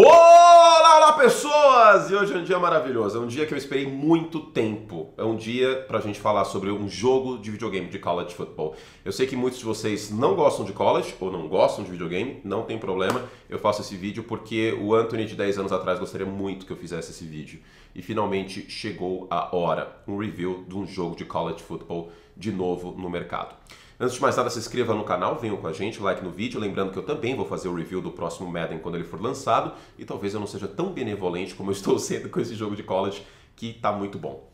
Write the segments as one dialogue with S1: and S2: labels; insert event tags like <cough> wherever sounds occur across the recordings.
S1: Olá, olá pessoas! E hoje é um dia maravilhoso, é um dia que eu esperei muito tempo. É um dia pra gente falar sobre um jogo de videogame de college football. Eu sei que muitos de vocês não gostam de college ou não gostam de videogame, não tem problema. Eu faço esse vídeo porque o Anthony de 10 anos atrás gostaria muito que eu fizesse esse vídeo. E finalmente chegou a hora, um review de um jogo de college football de novo no mercado. Antes de mais nada, se inscreva no canal, venham com a gente, like no vídeo. Lembrando que eu também vou fazer o review do próximo Madden quando ele for lançado. E talvez eu não seja tão benevolente como eu estou <laughs> sendo com esse jogo de college, que está muito bom.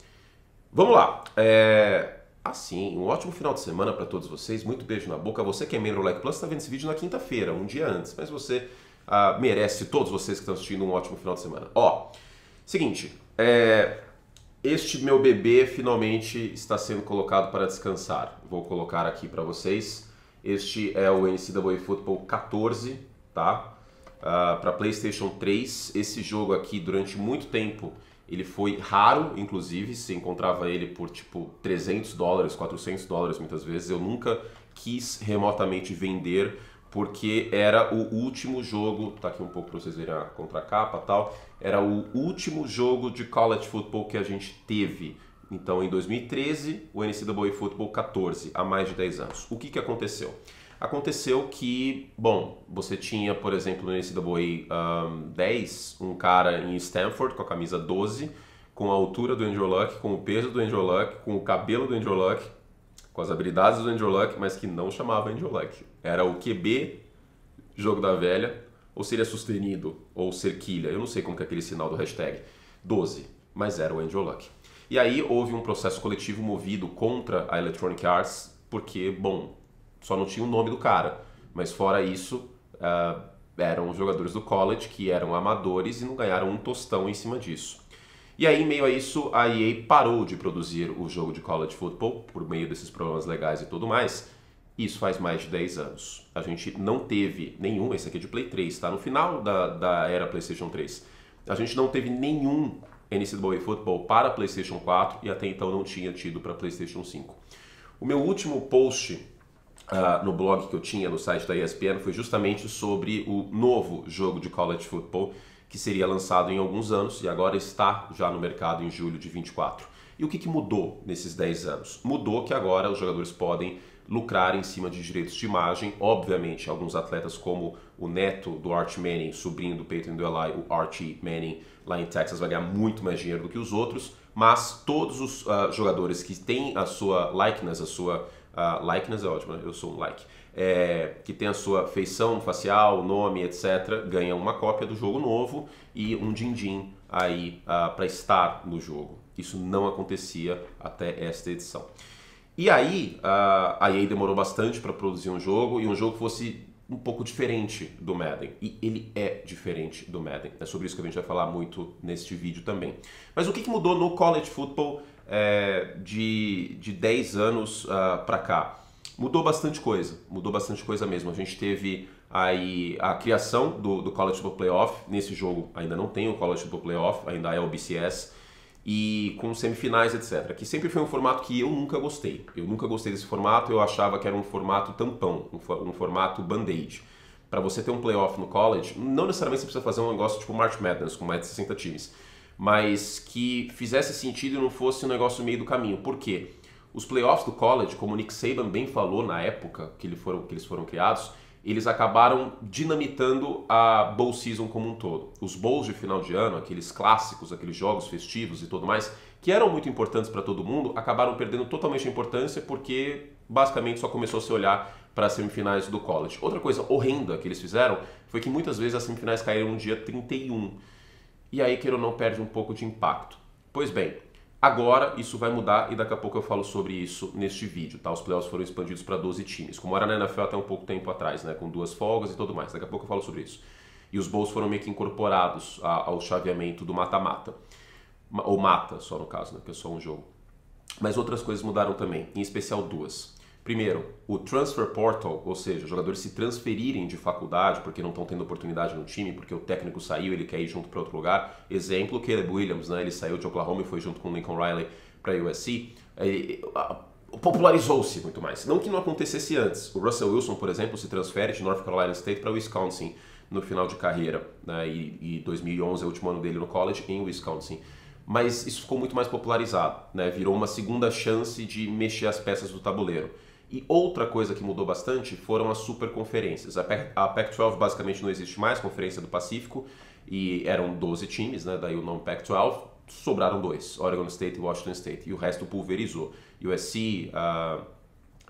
S1: Vamos lá. É... Assim, um ótimo final de semana para todos vocês. Muito beijo na boca. Você que é membro do Like Plus está vendo esse vídeo na quinta-feira, um dia antes. Mas você ah, merece, todos vocês que estão assistindo, um ótimo final de semana. Ó, seguinte. É... Este meu bebê finalmente está sendo colocado para descansar. Vou colocar aqui para vocês. Este é o NCAA Football 14, tá? Uh, ah, para PlayStation 3. Esse jogo aqui, durante muito tempo, ele foi raro, inclusive. Se encontrava ele por tipo 300 dólares, 400 dólares muitas vezes. Eu nunca quis remotamente vender porque era o último jogo, tá aqui um pouco para vocês verem a contracapa tal, era o último jogo de college football que a gente teve. Então, em 2013, o NCAA Football 14, há mais de 10 anos. O que, que aconteceu? Aconteceu que, bom, você tinha, por exemplo, no NCAA um, 10, um cara em Stanford com a camisa 12, com a altura do Andrew Luck, com o peso do Andrew Luck, com o cabelo do Andrew Luck, com as habilidades do Andrew Luck, mas que não chamava Andrew Luck. Era o QB jogo da velha, ou seria sustenido, ou cerquilha, eu não sei como que é aquele sinal do hashtag, 12, mas era o Andrew Luck. E aí houve um processo coletivo movido contra a Electronic Arts, porque, bom, só não tinha o nome do cara, mas fora isso, uh, eram jogadores do college que eram amadores e não ganharam um tostão em cima disso. E aí, em meio a isso, a EA parou de produzir o jogo de college football por meio desses problemas legais e tudo mais. Isso faz mais de 10 anos. A gente não teve nenhum, esse aqui é de Play 3, tá? No final da, da era PlayStation 3. A gente não teve nenhum NCAA Football para PlayStation 4 e até então não tinha tido para PlayStation 5. O meu último post uh, no blog que eu tinha no site da ESPN foi justamente sobre o novo jogo de college football que seria lançado em alguns anos e agora está já no mercado em julho de 24. E o que, que mudou nesses 10 anos? Mudou que agora os jogadores podem lucrar em cima de direitos de imagem. Obviamente, alguns atletas como o neto do Art Manning, sobrinho do Peyton Eli, o Archie Manning, lá em Texas, vai ganhar muito mais dinheiro do que os outros, mas todos os uh, jogadores que têm a sua likeness, a sua Uh, ah, likeness é ótimo, né? eu sou um like. É, que tem a sua feição facial, nome, etc., ganha uma cópia do jogo novo e um din-din aí uh, ah, para estar no jogo. Isso não acontecia até esta edição. E aí, uh, a EA demorou bastante para produzir um jogo e um jogo que fosse um pouco diferente do Madden. E ele é diferente do Madden. É sobre isso que a gente vai falar muito neste vídeo também. Mas o que mudou no College Football é, de, de 10 anos uh, ah, para cá. Mudou bastante coisa, mudou bastante coisa mesmo. A gente teve aí a criação do, do College Football Playoff. Nesse jogo ainda não tem o College Football Playoff, ainda é o BCS. E com semifinais, etc. Que sempre foi um formato que eu nunca gostei. Eu nunca gostei desse formato, eu achava que era um formato tampão, um, um formato band-aid para você ter um playoff no college, não necessariamente você precisa fazer um negócio tipo March Madness, com mais de 60 times mas que fizesse sentido e não fosse um negócio meio do caminho. Por quê? Os playoffs do college, como o Nick Saban bem falou na época que, ele foram, que eles foram criados, eles acabaram dinamitando a bowl season como um todo. Os bowls de final de ano, aqueles clássicos, aqueles jogos festivos e tudo mais, que eram muito importantes para todo mundo, acabaram perdendo totalmente a importância porque basicamente só começou a se olhar para as semifinais do college. Outra coisa horrenda que eles fizeram foi que muitas vezes as semifinais caíram no dia 31 e aí, que ele não, perde um pouco de impacto. Pois bem, agora isso vai mudar e daqui a pouco eu falo sobre isso neste vídeo, tá? Os playoffs foram expandidos para 12 times, como era na NFL até um pouco tempo atrás, né? Com duas folgas e tudo mais. Daqui a pouco eu falo sobre isso. E os bowls foram meio que incorporados ao chaveamento do mata-mata. Ou mata, só no caso, né? Porque é só um jogo. Mas outras coisas mudaram também, em especial duas. Primeiro, o transfer portal, ou seja, jogadores se transferirem de faculdade porque não estão tendo oportunidade no time, porque o técnico saiu, ele quer ir junto para outro lugar. Exemplo, Caleb Williams, né? Ele saiu de Oklahoma e foi junto com Lincoln Riley para a USC. Popularizou-se muito mais. Não que não acontecesse antes. O Russell Wilson, por exemplo, se transfere de North Carolina State para Wisconsin no final de carreira, né? E, e 2011 é o último ano dele no college em Wisconsin mas isso ficou muito mais popularizado, né? Virou uma segunda chance de mexer as peças do tabuleiro. E outra coisa que mudou bastante foram as superconferências. A Pac-12 basicamente não existe mais, Conferência do Pacífico, e eram 12 times, né? daí o nome Pac-12, sobraram dois, Oregon State e Washington State, e o resto pulverizou. USC, uh, ah,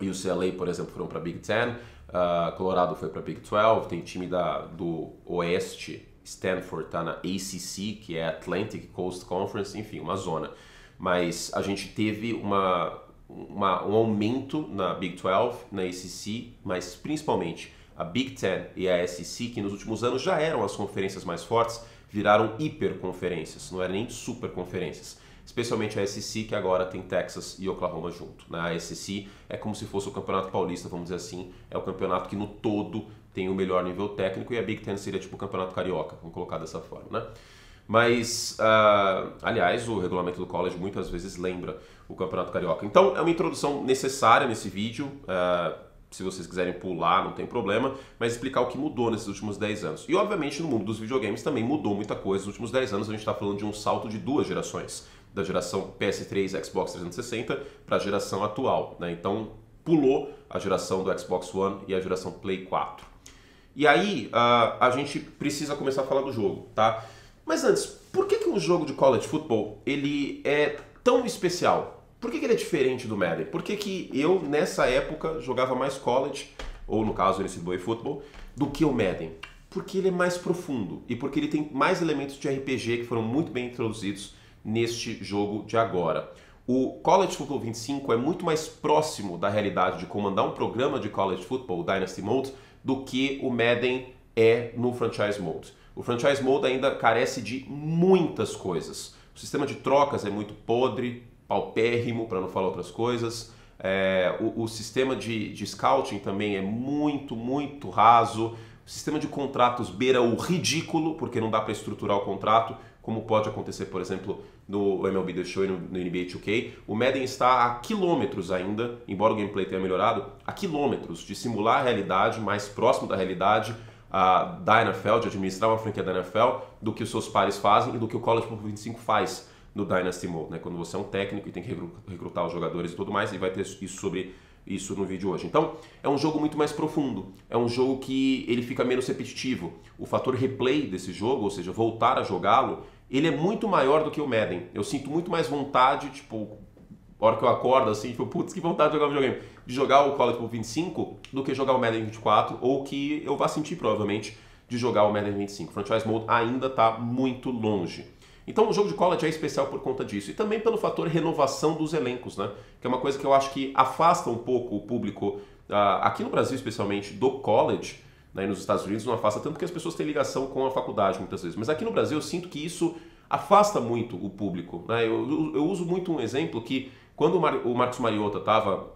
S1: UCLA, por exemplo, foram para Big Ten, uh, Colorado foi para Big 12, tem time da, do Oeste, Stanford está na ACC, que é Atlantic Coast Conference, enfim, uma zona. Mas a gente teve uma uma, um aumento na Big 12, na SEC, mas principalmente a Big Ten e a SEC, que nos últimos anos já eram as conferências mais fortes, viraram hiperconferências, não eram nem superconferências. Especialmente a SEC, que agora tem Texas e Oklahoma junto. na né? A SEC é como se fosse o Campeonato Paulista, vamos dizer assim, é o campeonato que no todo tem o melhor nível técnico e a Big Ten seria tipo o Campeonato Carioca, vamos colocar dessa forma, né? Mas, uh, aliás, o regulamento do college muitas vezes lembra o Campeonato Carioca. Então é uma introdução necessária nesse vídeo. Uh, se vocês quiserem pular, não tem problema, mas explicar o que mudou nesses últimos 10 anos. E obviamente no mundo dos videogames também mudou muita coisa nos últimos 10 anos, a gente está falando de um salto de duas gerações, da geração PS3 Xbox 360 para a geração atual. Né? Então pulou a geração do Xbox One e a geração Play 4. E aí uh, a gente precisa começar a falar do jogo, tá? Mas antes, por que, que um jogo de college football ele é tão especial? Por que, que ele é diferente do Madden? Por que, que eu, nessa época, jogava mais college, ou no caso boy Football, do que o Madden? Porque ele é mais profundo e porque ele tem mais elementos de RPG que foram muito bem introduzidos neste jogo de agora. O College Football 25 é muito mais próximo da realidade de comandar um programa de College Football, o Dynasty Mode, do que o Madden é no Franchise Mode. O Franchise Mode ainda carece de muitas coisas. O sistema de trocas é muito podre, paupérrimo, para não falar outras coisas. É, o, o, sistema de, de scouting também é muito, muito raso. O sistema de contratos beira o ridículo, porque não dá para estruturar o contrato, como pode acontecer, por exemplo, no MLB The Show e no, no NBA 2K. O Madden está a quilômetros ainda, embora o gameplay tenha melhorado, a quilômetros de simular a realidade, mais próximo da realidade, uh, da NFL, de administrar uma franquia da NFL, do que os seus pares fazem e do que o College Football 25 faz no Dynasty Mode, né? Quando você é um técnico e tem que recrutar os jogadores e tudo mais, e vai ter isso sobre isso no vídeo hoje. Então, é um jogo muito mais profundo, é um jogo que ele fica menos repetitivo. O fator replay desse jogo, ou seja, voltar a jogá-lo, ele é muito maior do que o Madden. Eu sinto muito mais vontade, tipo, a hora que eu acordo assim, tipo, putz, que vontade de jogar videogame de jogar o College por 25 do que jogar o Madden 24, ou que eu vá sentir provavelmente de jogar o Madden 25. franchise Mode ainda está muito longe. Então o jogo de college é especial por conta disso e também pelo fator renovação dos elencos, né? Que é uma coisa que eu acho que afasta um pouco o público uh, aqui no Brasil, especialmente do college, né? E nos Estados Unidos não afasta tanto que as pessoas têm ligação com a faculdade muitas vezes. Mas aqui no Brasil eu sinto que isso afasta muito o público. Né? Eu, eu, eu uso muito um exemplo que quando o, Mar, o Marcos Mariota estava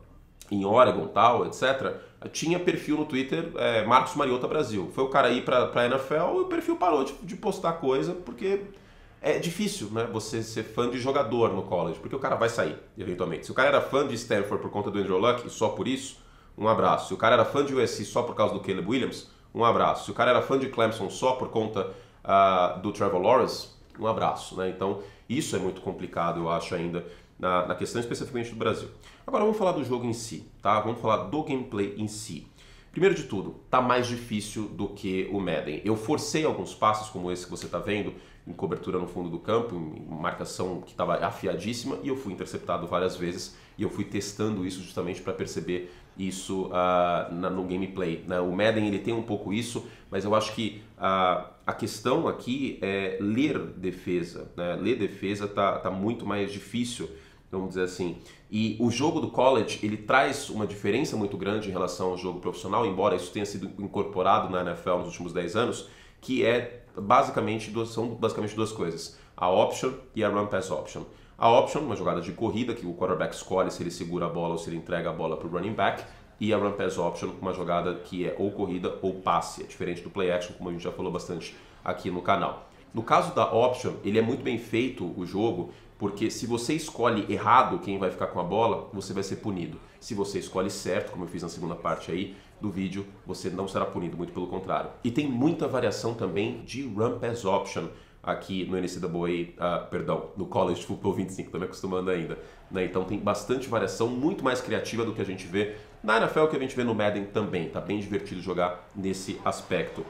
S1: em Oregon tal, etc., tinha perfil no Twitter é, Marcos Mariota Brasil. Foi o cara aí para a NFL e o perfil parou de, de, postar coisa, porque é difícil, né? Você ser fã de jogador no college, porque o cara vai sair, eventualmente. Se o cara era fã de Stanford por conta do Andrew Luck e só por isso, um abraço. Se o cara era fã de USC só por causa do Caleb Williams, um abraço. Se o cara era fã de Clemson só por conta uh, do Trevor Lawrence, um abraço, né? Então, isso é muito complicado, eu acho, ainda, na, na questão especificamente do Brasil. Agora vamos falar do jogo em si, tá? Vamos falar do gameplay em si. Primeiro de tudo, tá mais difícil do que o Madden. Eu forcei alguns passos, como esse que você está vendo, em cobertura no fundo do campo, em marcação que estava afiadíssima, e eu fui interceptado várias vezes, e eu fui testando isso justamente para perceber isso uh, na, no gameplay. Né? O Madden ele tem um pouco isso, mas eu acho que uh, a questão aqui é ler defesa. Né? Ler defesa tá, tá muito mais difícil vamos dizer assim. E o jogo do college, ele traz uma diferença muito grande em relação ao jogo profissional, embora isso tenha sido incorporado na NFL nos últimos 10 anos, que é basicamente duas, são basicamente duas coisas, a option e a run pass option. A option, uma jogada de corrida que o quarterback escolhe se ele segura a bola ou se ele entrega a bola para o running back, e a run pass option, uma jogada que é ou corrida ou passe, é diferente do play action, como a gente já falou bastante aqui no canal. No caso da option, ele é muito bem feito o jogo porque se você escolhe errado quem vai ficar com a bola, você vai ser punido. Se você escolhe certo, como eu fiz na segunda parte aí do vídeo, você não será punido, muito pelo contrário. E tem muita variação também de ramp as Option aqui no NCAA, uh, ah, perdão, no College Football 25, estou me acostumando ainda. Né? Então tem bastante variação, muito mais criativa do que a gente vê na NFL, que a gente vê no Madden também. Tá bem divertido jogar nesse aspecto.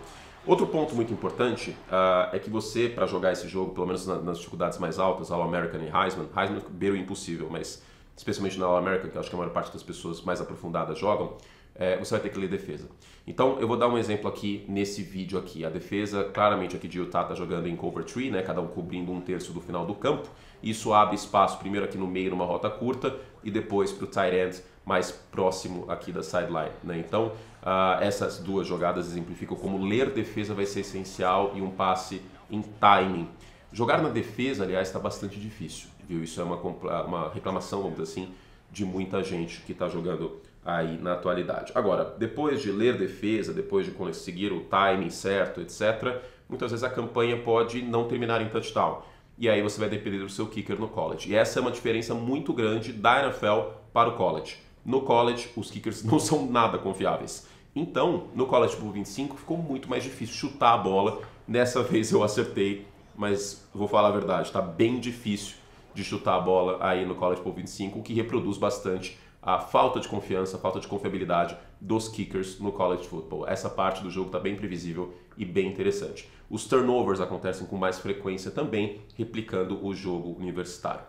S1: Outro ponto muito importante uh, é que você, para jogar esse jogo, pelo menos nas dificuldades mais altas, All American e Heisman, Heisman beira o impossível, mas especialmente na All American, que acho que a maior parte das pessoas mais aprofundadas jogam, é, você vai ter que ler defesa. Então eu vou dar um exemplo aqui nesse vídeo aqui. A defesa, claramente aqui de Utah está jogando em cover tree, né, cada um cobrindo um terço do final do campo. Isso abre espaço primeiro aqui no meio numa rota curta e depois para o tight end mais próximo aqui da sideline. Né? Então, uh, essas duas jogadas exemplificam como ler defesa vai ser essencial e um passe em timing. Jogar na defesa, aliás, está bastante difícil, viu? Isso é uma, uma reclamação, vamos dizer assim, de muita gente que está jogando aí na atualidade. Agora, depois de ler defesa, depois de conseguir o timing certo, etc., muitas vezes a campanha pode não terminar em touchdown. E aí você vai depender do seu kicker no college. E essa é uma diferença muito grande da NFL para o college. No college, os kickers <laughs> não são nada confiáveis. Então, no college por 25 ficou muito mais difícil chutar a bola. Nessa <laughs> vez eu acertei, mas vou falar a verdade, está bem difícil de chutar a bola aí no college por 25, o que reproduz bastante a falta de confiança, a falta de confiabilidade dos kickers no college football. Essa parte do jogo está bem previsível e bem interessante. Os turnovers acontecem com mais frequência também, replicando o jogo universitário.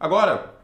S1: Agora,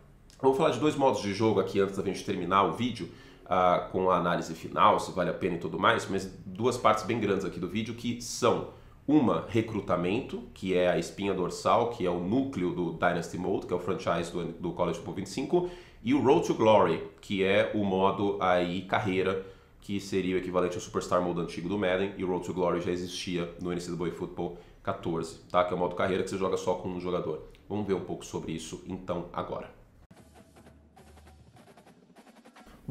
S1: Vamos falar de dois modos de jogo aqui antes da gente terminar o vídeo. Uh, com a análise final, se vale a pena e tudo mais, mas duas partes bem grandes aqui do vídeo que são uma, recrutamento, que é a espinha dorsal, que é o núcleo do Dynasty Mode, que é o franchise do, do College Football 25, e o Road to Glory, que é o modo aí carreira, que seria o equivalente ao Superstar Mode antigo do Madden, e o Road to Glory já existia no NCAA Football 14, tá? que é o modo carreira que você joga só com um jogador. Vamos ver um pouco sobre isso então agora.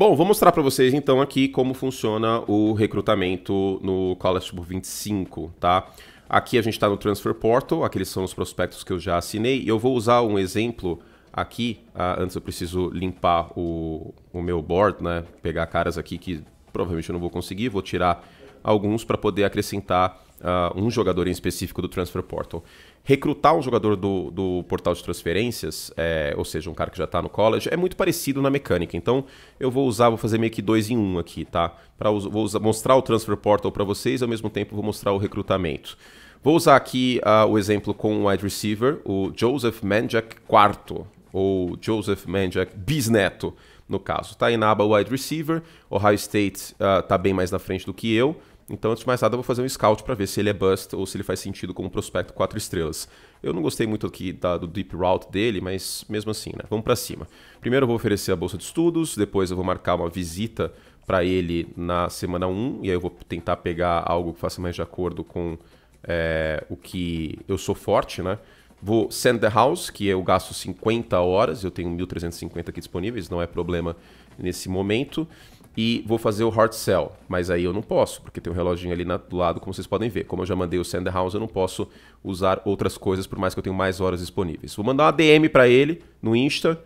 S1: Bom, vou mostrar para vocês então aqui como funciona o recrutamento no College Football 25, tá? Aqui a gente está no Transfer Portal, aqueles são os prospectos que eu já assinei, e eu vou usar um exemplo aqui, ah, antes eu preciso limpar o, o meu board, né? Pegar caras aqui que provavelmente eu não vou conseguir, vou tirar alguns para poder acrescentar uh, um jogador em específico do Transfer Portal. Recrutar um jogador do, do portal de transferências, é, ou seja, um cara que já está no college, é muito parecido na mecânica. Então, eu vou usar, vou fazer meio que dois em um aqui, tá? Pra, vou usar, mostrar o Transfer Portal para vocês, ao mesmo tempo vou mostrar o recrutamento. Vou usar aqui uh, o exemplo com o wide receiver, o Joseph Manjack IV, ou Joseph Manjack bisneto, no caso. Tá aí na aba wide receiver, Ohio State uh, tá bem mais na frente do que eu. Então, antes de mais nada, eu vou fazer um scout para ver se ele é bust ou se ele faz sentido como prospecto 4 estrelas. Eu não gostei muito aqui da, do deep route dele, mas mesmo assim, né? Vamos para cima. Primeiro eu vou oferecer a bolsa de estudos, depois eu vou marcar uma visita para ele na semana 1, e aí eu vou tentar pegar algo que faça mais de acordo com é, o que eu sou forte, né? Vou send the house, que eu gasto 50 horas, eu tenho 1.350 aqui disponíveis, não é problema nesse momento e vou fazer o hard sell. Mas aí eu não posso, porque tem um reloginho ali do lado, como vocês podem ver. Como eu já mandei o Sender House, eu não posso usar outras coisas, por mais que eu tenha mais horas disponíveis. Vou mandar uma DM para ele no Insta,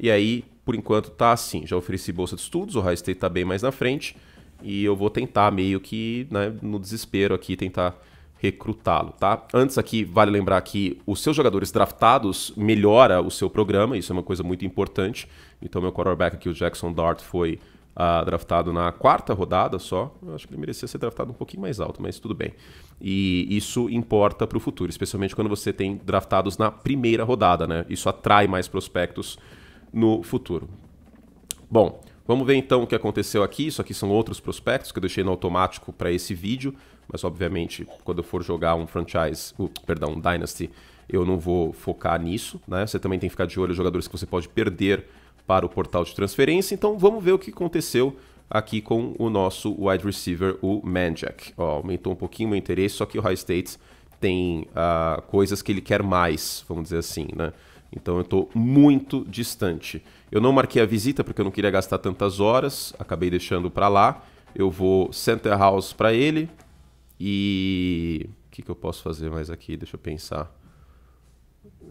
S1: e aí, por enquanto, tá assim. Já ofereci bolsa de estudos, o High State tá bem mais na frente, e eu vou tentar meio que, né, no desespero aqui, tentar recrutá-lo, tá? Antes aqui, vale lembrar que os seus jogadores draftados melhora o seu programa, isso é uma coisa muito importante. Então, meu quarterback aqui, o Jackson Dart, foi Uh, draftado na quarta rodada só. Eu acho que ele merecia ser draftado um pouquinho mais alto, mas tudo bem. E isso importa para o futuro, especialmente quando você tem draftados na primeira rodada, né? Isso atrai mais prospectos no futuro. Bom, vamos ver então o que aconteceu aqui. Isso aqui são outros prospectos que eu deixei no automático para esse vídeo, mas obviamente quando eu for jogar um franchise, uh, perdão, um Dynasty, eu não vou focar nisso, né? Você também tem que ficar de olho os jogadores que você pode perder para o portal de transferência. Então vamos ver o que aconteceu aqui com o nosso wide receiver, o Manjack. Ó, aumentou um pouquinho o meu interesse, só que o High States tem uh, coisas que ele quer mais, vamos dizer assim, né? Então eu estou muito distante. Eu não marquei a visita porque eu não queria gastar tantas horas, acabei deixando para lá. Eu vou Center House para ele e o que, que eu posso fazer mais aqui? Deixa eu pensar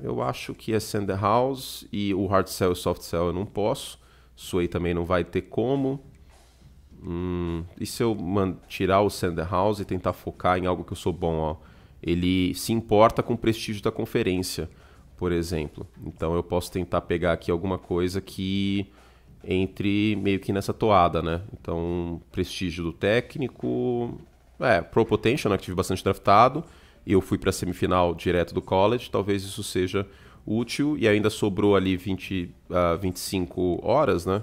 S1: eu acho que é Sender House e o Hard Cell, e Soft Cell, eu não posso. Sway também não vai ter como. Hum, e se eu tirar o Sender House e tentar focar em algo que eu sou bom? Ó? Ele se importa com o prestígio da conferência, por exemplo. Então eu posso tentar pegar aqui alguma coisa que entre meio que nessa toada, né? Então, prestígio do técnico. É, Pro Potential, né, que tive bastante draftado eu fui para a semifinal direto do college, talvez isso seja útil e ainda sobrou ali 20, uh, 25 horas, né?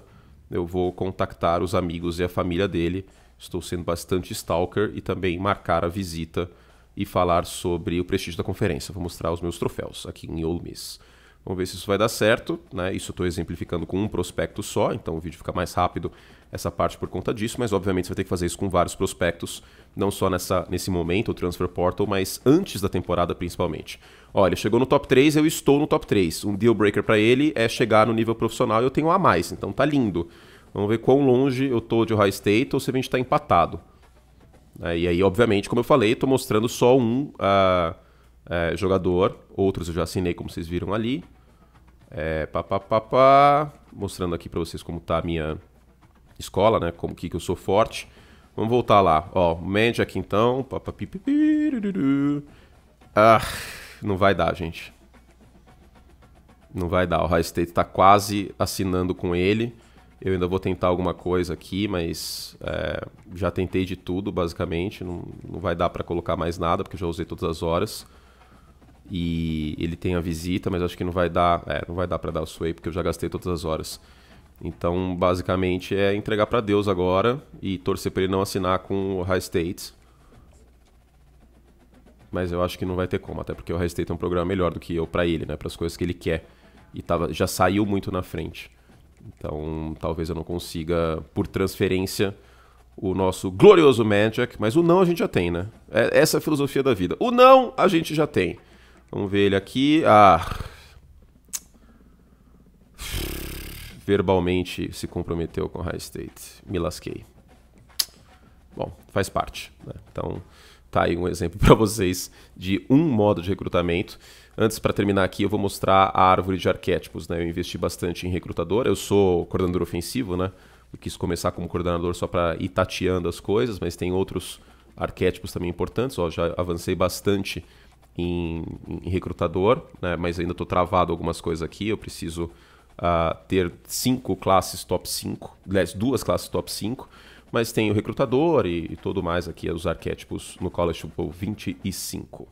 S1: Eu vou contactar os amigos e a família dele. Estou sendo bastante stalker e também marcar a visita e falar sobre o prestígio da conferência. Vou mostrar os meus troféus aqui em Ole Miss. Vamos ver se isso vai dar certo. Né? Isso eu estou exemplificando com um prospecto só, então o vídeo fica mais rápido essa parte por conta disso, mas obviamente você vai ter que fazer isso com vários prospectos, não só nessa, nesse momento, o Transfer Portal, mas antes da temporada principalmente. Olha, chegou no top 3, eu estou no top 3. Um deal breaker para ele é chegar no nível profissional e eu tenho a mais, então tá lindo. Vamos ver quão longe eu tô de Ohio State ou se a gente está empatado. Né, e aí, obviamente, como eu falei, estou mostrando só um... Uh, é, jogador, outros eu já assinei, como vocês viram ali. É, pá, pá, pá, pá. Mostrando aqui para vocês como tá a minha escola, né? Como que, que eu sou forte. Vamos voltar lá. Ó, Magic aqui então. Ah, não vai dar, gente. Não vai dar. O High State tá quase assinando com ele. Eu ainda vou tentar alguma coisa aqui, mas é, já tentei de tudo, basicamente. Não, não vai dar para colocar mais nada, porque já usei todas as horas. E ele tem a visita, mas acho que não vai dar, é, não vai dar para dar o sway porque eu já gastei todas as horas. Então, basicamente é entregar para Deus agora e torcer para ele não assinar com o High States. Mas eu acho que não vai ter como, até porque o High State é um programa melhor do que eu para ele, né, para as coisas que ele quer. E tava, já saiu muito na frente. Então, talvez eu não consiga por transferência o nosso glorioso Magic, mas o não a gente já tem, né? É essa é a filosofia da vida. O não a gente já tem. Vamos ver ele aqui. Ah. Verbalmente se comprometeu com High State. Me lasquei. Bom, faz parte. Né? Então, tá aí um exemplo <laughs> para vocês de um modo de recrutamento. Antes, para terminar aqui, eu vou mostrar a árvore de arquétipos. Né? Eu investi bastante em recrutador. Eu sou coordenador ofensivo, né? Eu quis começar como coordenador só para ir tateando as coisas, mas tem outros arquétipos também importantes. Ó, já avancei bastante em, em recrutador, né? mas ainda estou travado algumas coisas aqui. Eu preciso uh, ter cinco classes top 5, aliás, duas classes top 5, mas tem o recrutador e, e tudo mais aqui, os arquétipos no College Football 25.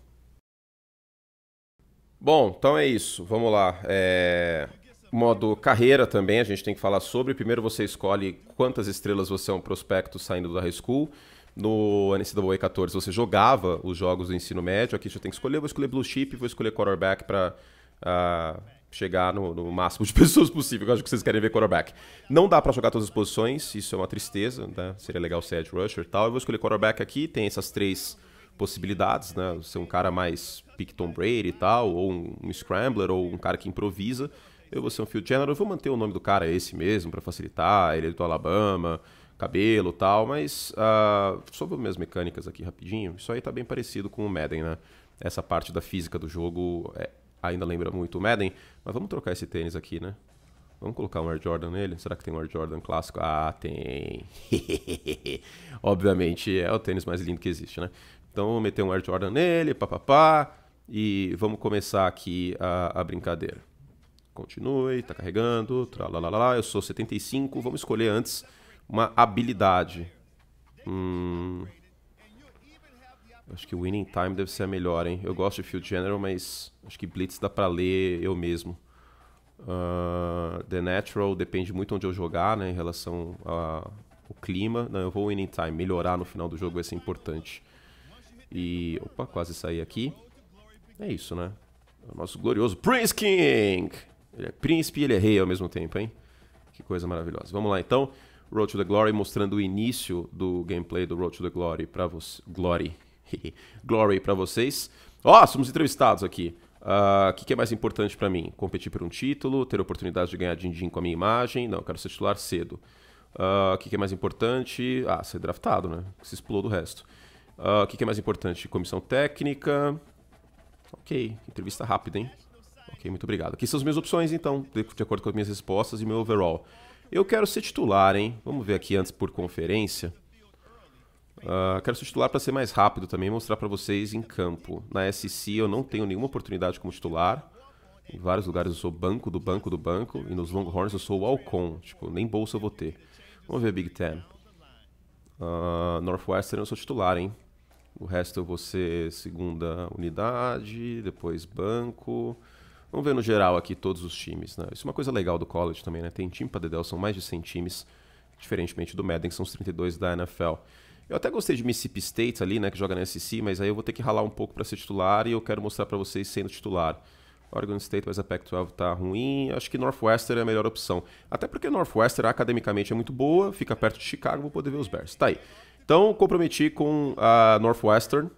S1: Bom, então é isso. Vamos lá. É... Modo carreira também, a gente tem que falar sobre. Primeiro você escolhe quantas estrelas você é um prospecto saindo da high school no NCAA 14 você jogava os jogos do ensino médio, aqui você tem que escolher, vou escolher blue chip, vou escolher quarterback para uh, ah, chegar no, no, máximo de <laughs> pessoas possível, eu acho que vocês querem ver quarterback. Não dá para jogar todas as posições, isso é uma tristeza, né? seria legal ser edge rusher e tal, eu vou escolher quarterback aqui, tem essas três possibilidades, né? Ser um cara mais pick Tom Brady e tal, ou um, um scrambler, ou um cara que improvisa. Eu vou ser um field general, eu vou manter o nome do cara é esse mesmo para facilitar, ele é do Alabama, cabelo tal, mas uh, sobre as minhas mecânicas aqui rapidinho, isso aí tá bem parecido com o Madden, né? Essa parte da física do jogo é, ainda lembra muito o Madden, mas vamos trocar esse tênis aqui, né? Vamos colocar um Air Jordan nele? Será que tem um Air Jordan clássico? Ah, tem! <laughs> Obviamente é o tênis mais lindo que existe, né? Então vou meter um Air Jordan nele, papapá, e vamos começar aqui a, a brincadeira. Continue, tá carregando, tralalala, eu sou 75, vamos escolher antes uma habilidade. Hum, acho que Winning Time deve ser a melhor, hein? Eu gosto de Field General, mas acho que Blitz dá pra ler eu mesmo. Uh, The Natural depende muito onde eu jogar, né? Em relação ao clima. Não, eu vou Winning Time. Melhorar no final do jogo vai ser importante. E... Opa, quase saí aqui. É isso, né? O nosso glorioso Prince King! Ele é príncipe e ele é rei ao mesmo tempo, hein? Que coisa maravilhosa. Vamos lá, então. Road to the Glory, mostrando o início do gameplay do Road to the Glory para vocês. Glory. <laughs> Glory para vocês. Ó, oh, somos entrevistados aqui. Ah, o uh, que, que, é mais importante para mim? Competir por um título, ter a oportunidade de ganhar din-din com a minha imagem? Não, eu quero ser titular cedo. Ah, o uh, que, que, é mais importante? Ah, ser draftado, né? Se explode o resto. Ah, o uh, que, que é mais importante? Comissão técnica. Ok, entrevista rápida, hein? Ok, muito obrigado. Aqui são as minhas opções, então, de, de acordo com as minhas respostas e meu overall. Eu quero ser titular, hein? Vamos ver aqui antes por conferência. Uh, quero ser titular para ser mais rápido também mostrar para vocês em campo. Na SC eu não tenho nenhuma oportunidade como titular. Em vários lugares eu sou banco do banco do banco. E nos Longhorns eu sou o Alcon. Tipo, nem bolsa eu vou ter. Vamos ver Big Ten. Uh, Northwestern eu sou titular, hein? O resto eu vou ser segunda unidade, depois banco. Vamos ver no geral aqui todos os times. Né? Isso é uma coisa legal do college também, né? Tem time para Dedel, são mais de 100 times, diferentemente do Madden, que são os 32 da NFL. Eu até gostei de Mississippi State ali, né, que joga na SEC, mas aí eu vou ter que ralar um pouco para ser titular e eu quero mostrar para vocês sendo titular. Oregon State, mas a Pac-12 tá ruim. Acho que Northwestern é a melhor opção. Até porque Northwestern academicamente é muito boa, fica perto de Chicago, vou poder ver os Bears. Tá aí. Então, comprometi com a Northwestern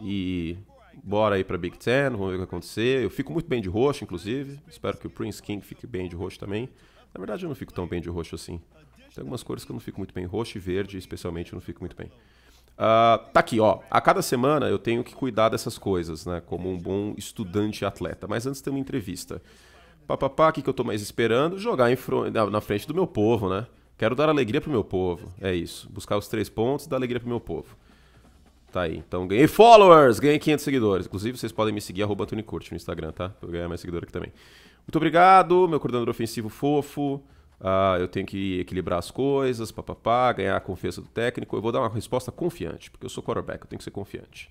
S1: e Bora aí para Big Ten, vamos ver o que vai acontecer. Eu fico muito bem de roxo, inclusive. Espero que o Prince King fique bem de roxo também. Na verdade, eu não fico tão bem de roxo assim. Tem algumas cores que eu não fico muito bem. Roxo e verde, especialmente, eu não fico muito bem. Uh, tá aqui, ó. A cada semana eu tenho que cuidar dessas coisas, né? Como um bom estudante atleta. Mas antes tem uma entrevista. Papapá, o que, que eu tô mais esperando? Jogar na frente do meu povo, né? Quero dar alegria pro meu povo. É isso. Buscar os três pontos e dar alegria pro meu povo. Tá aí. Então ganhei followers, ganhei 500 seguidores. Inclusive, vocês podem me seguir, arroba no Instagram, tá? Pra eu ganhar mais seguidor aqui também. Muito obrigado, meu coordenador ofensivo fofo. Uh, eu tenho que equilibrar as coisas, papapá, ganhar a confiança do técnico. Eu vou dar uma resposta confiante, porque eu sou quarterback, eu tenho que ser confiante.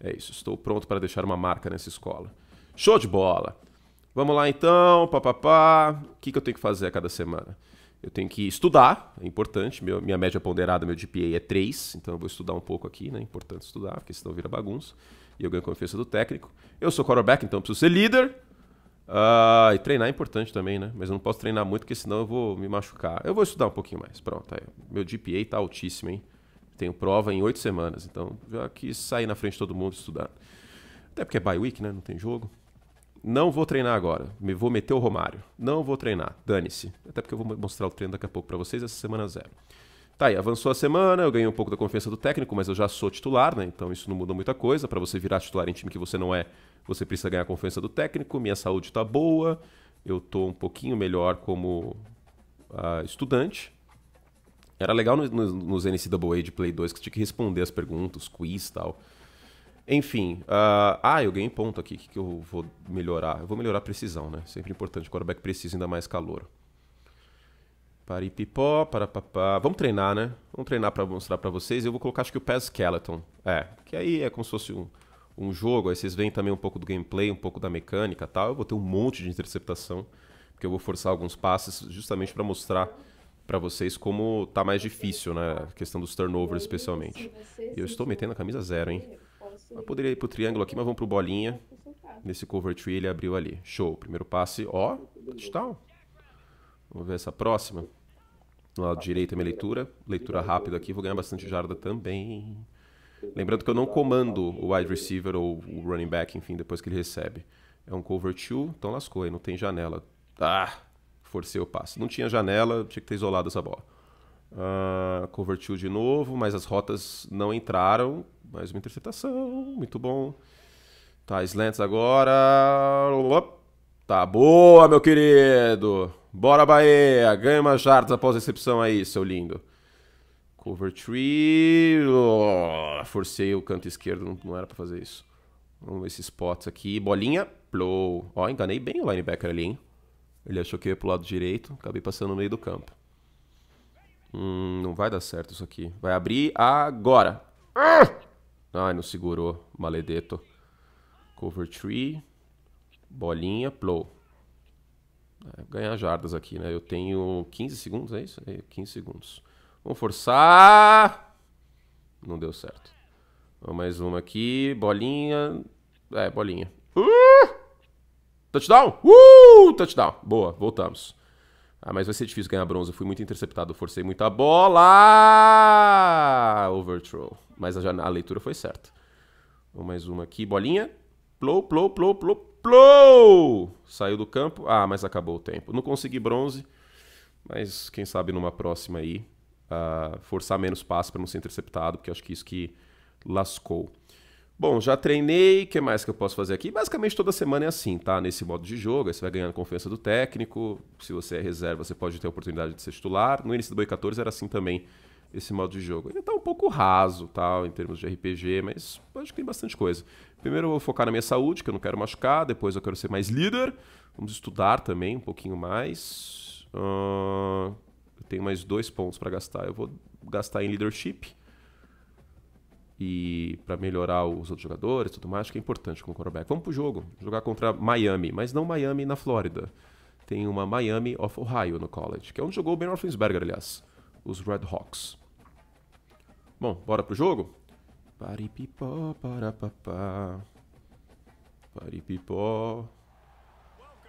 S1: É isso, estou pronto para deixar uma marca nessa escola. Show de bola! Vamos lá então, papapá. O que, que eu tenho que fazer a cada semana? Eu tenho que estudar, é importante. Meu, minha média ponderada, meu GPA é 3, então eu vou estudar um pouco aqui, né? É importante estudar, porque senão vira bagunça. E eu ganho confiança do técnico. Eu sou quarterback, então eu preciso ser líder. Uh, e treinar é importante também, né? Mas eu não posso treinar muito, porque senão eu vou me machucar. Eu vou estudar um pouquinho mais. Pronto, aí. meu GPA está altíssimo, hein? Tenho prova em oito semanas, então já quis sair na frente de todo mundo estudar. Até porque é bye week, né? Não tem jogo não vou treinar agora, me vou meter o Romário, não vou treinar, dane-se. Até porque eu vou mostrar o treino daqui a pouco para vocês, essa semana zero. Tá aí, avançou a semana, eu ganhei um pouco da confiança do técnico, mas eu já sou titular, né? Então isso não muda muita coisa. Para você virar titular em time que você não é, você precisa ganhar a confiança do técnico. Minha saúde tá boa, eu tô um pouquinho melhor como uh, estudante. Era legal nos no, no NCAA de Play 2 que tinha que responder as perguntas, quiz e tal. Enfim, uh, ah, eu ganhei ponto aqui. O que, que eu vou melhorar? Eu vou melhorar a precisão, né? Sempre importante. Quarterback precisa ainda mais calor. Paripipó, parapapá. Vamos treinar, né? Vamos treinar para mostrar para vocês. Eu vou colocar, acho que o Pass Skeleton. É, que aí é como se fosse um, um jogo. Aí vocês veem também um pouco do gameplay, um pouco da mecânica tal. Eu vou ter um monte de interceptação, porque eu vou forçar alguns passes justamente para mostrar para vocês como tá mais difícil, né? A questão dos turnovers, especialmente. E eu estou metendo a camisa zero, hein? Eu poderia ir pro triângulo aqui, mas vamos pro bolinha. Nesse cover tree ele abriu ali. Show. Primeiro passe, ó, touchdown. Vamos ver essa próxima. No lado direito minha leitura. Leitura rápida aqui, vou ganhar bastante jarda também. Lembrando que eu não comando o wide receiver ou o running back, enfim, depois que ele recebe. É um cover two, então lascou aí, não tem janela. Ah, forcei o passe. Não tinha janela, tinha que ter isolado essa bola. Uh, convertiu de novo, mas as rotas não entraram. Mais uma interceptação, muito bom. Tá, Slants agora. Tá boa, meu querido. Bora, Bahia. Ganha umas jardas após a recepção aí, seu lindo. Cover tree. Oh, forcei o canto esquerdo, não, não era para fazer isso. Vamos ver esses spots aqui. Bolinha. Blow. Ó, enganei bem o linebacker ali, hein? Ele achou que ia pro lado direito, acabei passando no meio do campo. Hum, não vai dar certo isso aqui. Vai abrir agora. Ai, não segurou. Maledeto. Cover tree. Bolinha, plow. É, ganhar jardas aqui, né? Eu tenho 15 segundos, é isso? É, 15 segundos. Vamos forçar. Não deu certo. Vamos mais uma aqui. Bolinha. É, bolinha. Uh! Touchdown! Uh! Touchdown. Boa, voltamos. Ah, mas vai ser difícil ganhar bronze. Eu fui muito interceptado, forcei muita bola! Overthrow. Mas a, a leitura foi certa. mais uma aqui. Bolinha. Plou, plou, plou, plou, plou! Saiu do campo. Ah, mas acabou o tempo. Não consegui bronze. Mas quem sabe numa próxima aí. Uh, forçar menos passos para não ser interceptado, porque acho que isso que lascou. Bom, já treinei, o que mais que eu posso fazer aqui? Basicamente toda semana é assim, tá? Nesse modo de jogo, aí você vai ganhando confiança do técnico. Se você é reserva, você pode ter a oportunidade de ser titular. No início do Boi 14 era assim também esse modo de jogo. Ele tá um pouco raso, tal, tá, em termos de RPG, mas acho que tem bastante coisa. Primeiro eu vou focar na minha saúde, que eu não quero machucar, depois eu quero ser mais líder. Vamos estudar também um pouquinho mais. Uh, eu tenho mais dois pontos para gastar. Eu vou gastar em leadership e para melhorar os outros jogadores e tudo mais, acho que é importante como quarterback. Vamos pro jogo, jogar contra Miami, mas não Miami na Flórida. Tem uma Miami of Ohio no college, que é onde jogou o Ben Roethlisberger, aliás, os Red Hawks. Bom, bora pro jogo? Paripipó, parapapá. Paripipó.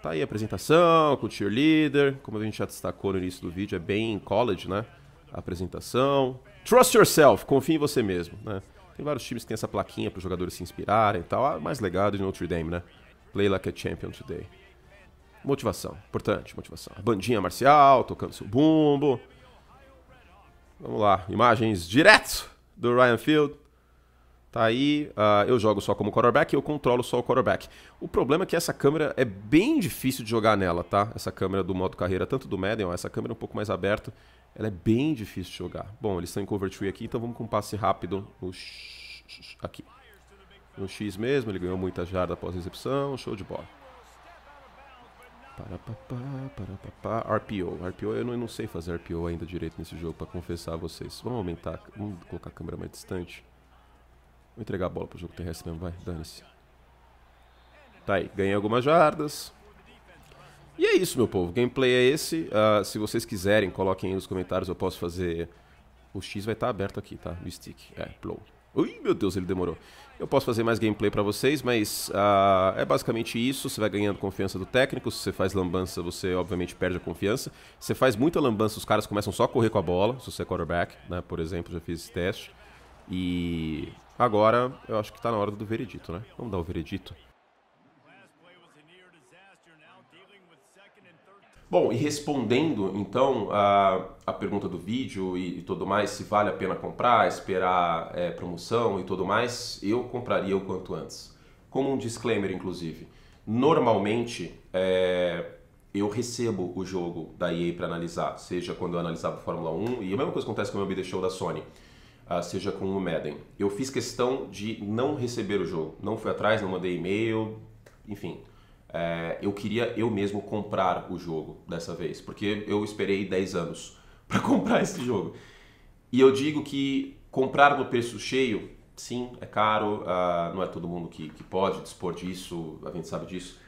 S1: Tá aí a apresentação com o cheerleader. Como a gente já destacou no início do vídeo, é bem college, né? A apresentação. Trust yourself, confie em você mesmo, né? Tem vários times que tem essa plaquinha para os jogadores se inspirarem e tal. A ah, mais legado de Notre Dame, né? Play like a champion today. Motivação, importante, motivação. Bandinha marcial, tocando seu bumbo. Vamos lá, imagens direto do Ryan Field. Tá aí, uh, eu jogo só como quarterback eu controlo só o quarterback. O problema é que essa câmera é bem difícil de jogar nela, tá? Essa câmera do modo carreira, tanto do Madden, ó, essa câmera é um pouco mais aberta, ela é bem difícil de jogar. Bom, eles estão em cover tree aqui, então vamos com um passe rápido. No x, aqui. No X mesmo, ele ganhou muita jarda após a recepção. Show de bola. Para, papá, para, papá. RPO. RPO, eu não, eu não sei fazer RPO ainda direito nesse jogo, para confessar a vocês. Vamos aumentar, vamos colocar a câmera mais distante. Vou entregar a bola pro jogo terrestre mesmo, vai, dane-se. Tá aí, ganhei algumas jardas. E é isso, meu povo. Gameplay é esse. Uh, se vocês quiserem, coloquem aí nos comentários. Eu posso fazer... O X vai estar tá aberto aqui, tá? No stick. É, blow. Ui, meu Deus, ele demorou. Eu posso fazer mais gameplay pra vocês, mas uh, é basicamente isso. Você vai ganhando confiança do técnico. Se você faz lambança, você obviamente perde a confiança. Se você faz muita lambança, os caras começam só a correr com a bola. Se você é quarterback, né? Por exemplo, já fiz esse teste. E agora eu acho que tá na hora do veredito, né? Vamos dar o veredito. Bom, e respondendo então a, a pergunta do vídeo e, e tudo mais, se vale a pena comprar, esperar é, promoção e tudo mais, eu compraria o quanto antes. Como um disclaimer, inclusive, normalmente é, eu recebo o jogo da EA para analisar, seja quando eu analisava a Fórmula 1, e a mesma coisa acontece com o meu Show da Sony, uh, seja com o Madden. Eu fiz questão de não receber o jogo, não fui atrás, não mandei e-mail, enfim é, eu queria eu mesmo comprar o jogo dessa vez, porque eu esperei 10 anos <laughs> para comprar esse jogo. E eu digo que comprar no preço cheio, sim, é caro, uh, não é todo mundo que, que pode dispor disso, a gente sabe disso,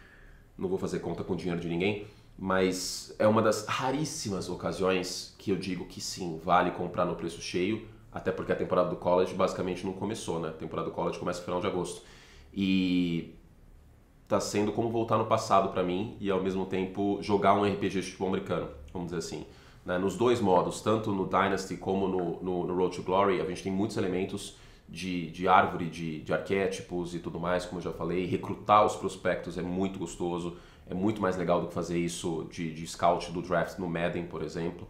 S1: não vou fazer conta com o dinheiro de ninguém, mas é uma das raríssimas ocasiões que eu digo que sim, vale comprar no preço cheio, até porque a temporada do college basicamente não começou, né? A temporada do college começa no final de agosto. E tá sendo como voltar no passado para mim e ao mesmo tempo jogar um RPG de futebol americano, vamos dizer assim. Né? Nos dois modos, tanto no Dynasty como no, no, no, Road to Glory, a gente tem muitos elementos de, de árvore, de, de arquétipos e tudo mais, como eu já falei. Recrutar os prospectos é muito gostoso, é muito mais legal do que fazer isso de, de scout do draft no Madden, por exemplo.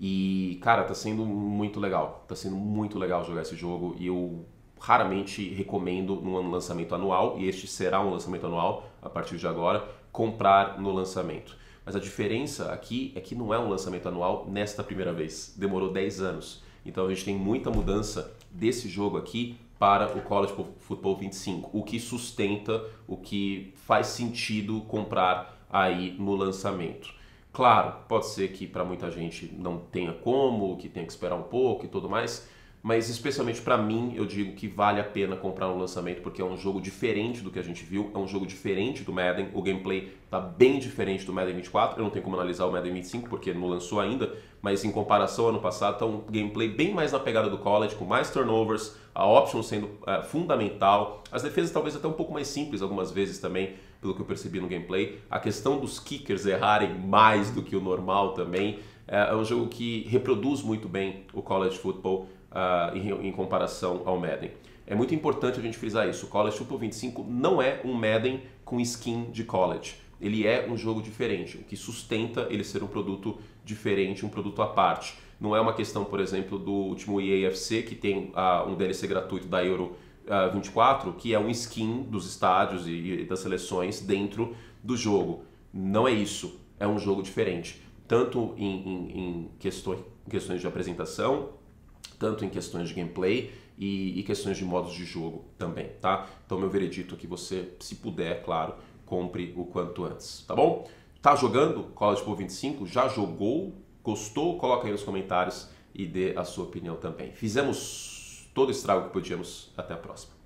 S1: E, cara, tá sendo muito legal. Tá sendo muito legal jogar esse jogo e eu raramente recomendo num lançamento anual, e este será um lançamento anual a partir de agora, comprar no lançamento. Mas a diferença aqui é que não é um lançamento anual nesta primeira vez, demorou 10 anos. Então a gente tem muita mudança desse jogo aqui para o College Football 25, o que sustenta, o que faz sentido comprar aí no lançamento. Claro, pode ser que para muita gente não tenha como, que tenha que esperar um pouco e tudo mais, mas especialmente para mim eu digo que vale a pena comprar no lançamento porque é um jogo diferente do que a gente viu, é um jogo diferente do Madden, o gameplay tá bem diferente do Madden 24, eu não tenho como analisar o Madden 25 porque não lançou ainda, mas em comparação ao ano passado tá um gameplay bem mais na pegada do college, com mais turnovers, a option sendo é, fundamental, as defesas talvez até um pouco mais simples algumas vezes também, pelo que eu percebi no gameplay, a questão dos kickers errarem mais do que o normal também, é, é um jogo que reproduz muito bem o college football ah, em, em, comparação ao Madden. É muito importante a gente frisar isso. O College Football 25 não é um Madden com skin de college. Ele é um jogo diferente, o que sustenta ele ser um produto diferente, um produto à parte. Não é uma questão, por exemplo, do último EAFC, que tem uh, um DLC gratuito da Euro uh, ah, 24, que é um skin dos estádios e, e das seleções dentro do jogo. Não é isso. É um jogo diferente. Tanto em, em, em questões, questões de apresentação, tanto em questões de gameplay e, e questões de modos de jogo também, tá? Então meu veredito é que você, se puder, claro, compre o quanto antes, tá bom? Tá jogando College Bowl 25? Já jogou? Gostou? Coloca aí nos comentários e dê a sua opinião também. Fizemos todo o estrago que podíamos. Até a próxima.